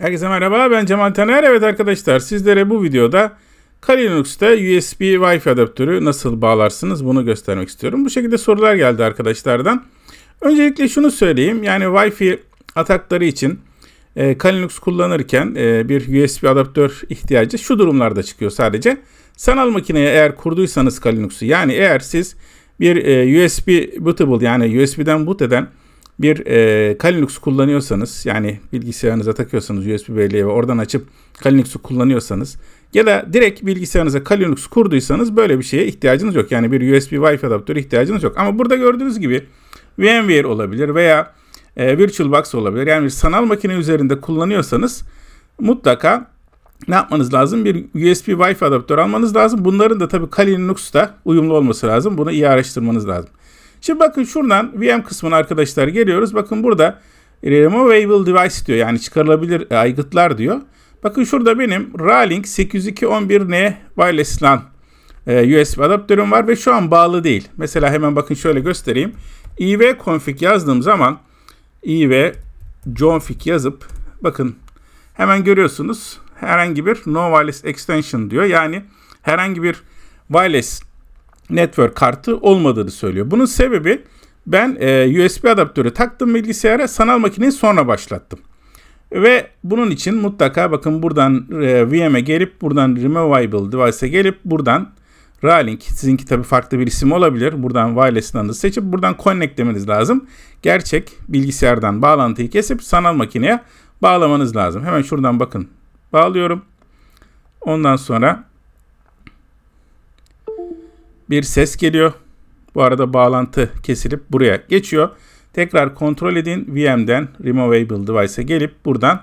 Herkese merhaba ben Cemal Taner. Evet arkadaşlar sizlere bu videoda Kali Linux'ta USB Wi-Fi adaptörü nasıl bağlarsınız bunu göstermek istiyorum. Bu şekilde sorular geldi arkadaşlardan. Öncelikle şunu söyleyeyim. Yani Wi-Fi atakları için e, Kali Linux kullanırken e, bir USB adaptör ihtiyacı şu durumlarda çıkıyor sadece. Sanal makineye eğer kurduysanız Kali Linux'u yani eğer siz bir e, USB bootable yani USB'den boot eden bir e, Kalinux kullanıyorsanız yani bilgisayarınıza takıyorsanız USB belleğe ve oradan açıp Linux'u kullanıyorsanız ya da direkt bilgisayarınıza Linux kurduysanız böyle bir şeye ihtiyacınız yok. Yani bir USB Wi-Fi adaptörü ihtiyacınız yok. Ama burada gördüğünüz gibi VMware olabilir veya e, VirtualBox olabilir. Yani bir sanal makine üzerinde kullanıyorsanız mutlaka ne yapmanız lazım? Bir USB Wi-Fi adaptörü almanız lazım. Bunların da tabii Kali Linux'ta uyumlu olması lazım. Bunu iyi araştırmanız lazım. Şimdi bakın şuradan VM kısmına arkadaşlar geliyoruz. Bakın burada e, removable device diyor. Yani çıkarılabilir e, aygıtlar diyor. Bakın şurada benim Ralink 802.11n wireless LAN e, USB adaptörüm var ve şu an bağlı değil. Mesela hemen bakın şöyle göstereyim. config yazdığım zaman iv config yazıp bakın hemen görüyorsunuz herhangi bir no wireless extension diyor. Yani herhangi bir wireless network kartı olmadığını söylüyor. Bunun sebebi ben e, USB adaptörü taktım bilgisayara sanal makineyi sonra başlattım. Ve bunun için mutlaka bakın buradan e, VM'e gelip buradan Removable Device'e gelip buradan Ralink sizinki tabi farklı bir isim olabilir. Buradan wireless hızı seçip buradan connect demeniz lazım. Gerçek bilgisayardan bağlantıyı kesip sanal makineye bağlamanız lazım. Hemen şuradan bakın bağlıyorum. Ondan sonra bir ses geliyor. Bu arada bağlantı kesilip buraya geçiyor. Tekrar kontrol edin VM'den Removable Device'e gelip buradan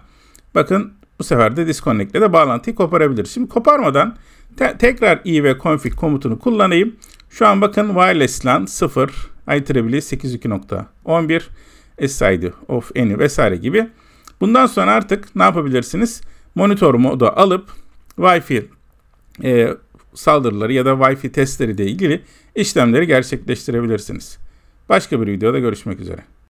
bakın bu sefer de disconnect'le de bağlantıyı koparabilir. Şimdi koparmadan te tekrar i ve config komutunu kullanayım. Şu an bakın wireless LAN 0, IEEE 82.11, SID of any vesaire gibi. Bundan sonra artık ne yapabilirsiniz? Monitor modu alıp Wi-Fi e, saldırıları ya da Wi-Fi testleri ile ilgili işlemleri gerçekleştirebilirsiniz. Başka bir videoda görüşmek üzere.